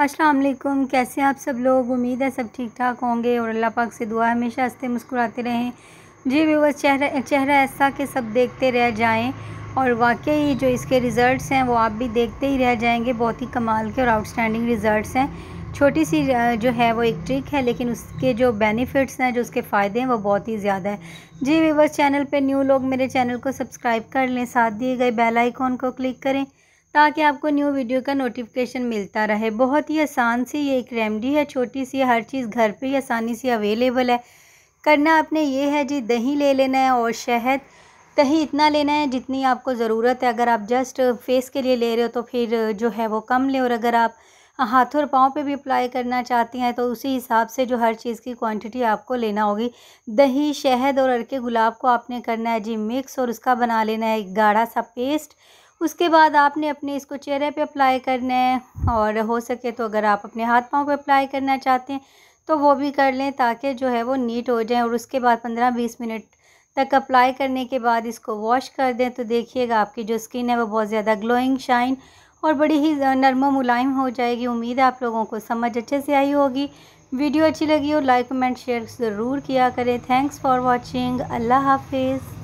अस्सलाम वालेकुम कैसे हैं आप सब लोग उम्मीद है सब ठीक ठाक होंगे और अल्लाह पाक से दुआ हमेशा हंसते मुस्कुराते रहें जी बस चेहरा चेहरा ऐसा कि सब देखते रह जाएं और वाकई जो इसके रिज़ल्ट्स हैं वो आप भी देखते ही रह जाएंगे बहुत ही कमाल के और आउटस्टैंडिंग रिज़ल्ट्स हैं छोटी सी जो है वो एक ट्रिक है लेकिन उसके जो बेनिफिट्स हैं जो उसके फ़ायदे हैं वो बहुत ही ज़्यादा है जी व्यूवर्स चैनल पर न्यू लोग मेरे चैनल को सब्सक्राइब कर लें साथ दिए गए बेल आइकॉन को क्लिक करें ताकि आपको न्यू वीडियो का नोटिफिकेशन मिलता रहे बहुत ही आसान सी ये एक रेमडी है छोटी सी हर चीज़ घर पे ही आसानी से अवेलेबल है करना आपने ये है जी दही ले लेना है और शहद दही इतना लेना है जितनी आपको ज़रूरत है अगर आप जस्ट फेस के लिए ले रहे हो तो फिर जो है वो कम लें और अगर आप हाथों और पाँव पे भी अप्लाई करना चाहती हैं तो उसी हिसाब से जो हर चीज़ की क्वांटिटी आपको लेना होगी दही शहद और अरके गुलाब को आपने करना है जी मिक्स और उसका बना लेना है एक गाढ़ा सा पेस्ट उसके बाद आपने अपने इसको चेहरे पे अप्लाई करना है और हो सके तो अगर आप अपने हाथ पाँव पे अप्लाई करना चाहते हैं तो वो भी कर लें ताकि जो है वो नीट हो जाए और उसके बाद पंद्रह बीस मिनट तक अप्लाई करने के बाद इसको वॉश कर दें तो देखिएगा आपकी जो स्किन है वो बहुत ज़्यादा ग्लोइंग शाइन और बड़ी ही नरम मुलायम हो जाएगी उम्मीद है आप लोगों को समझ अच्छे से आई होगी वीडियो अच्छी लगी हो लाइक कमेंट शेयर ज़रूर किया करें थैंक्स फॉर वॉचिंग अल्लाह हाफिज़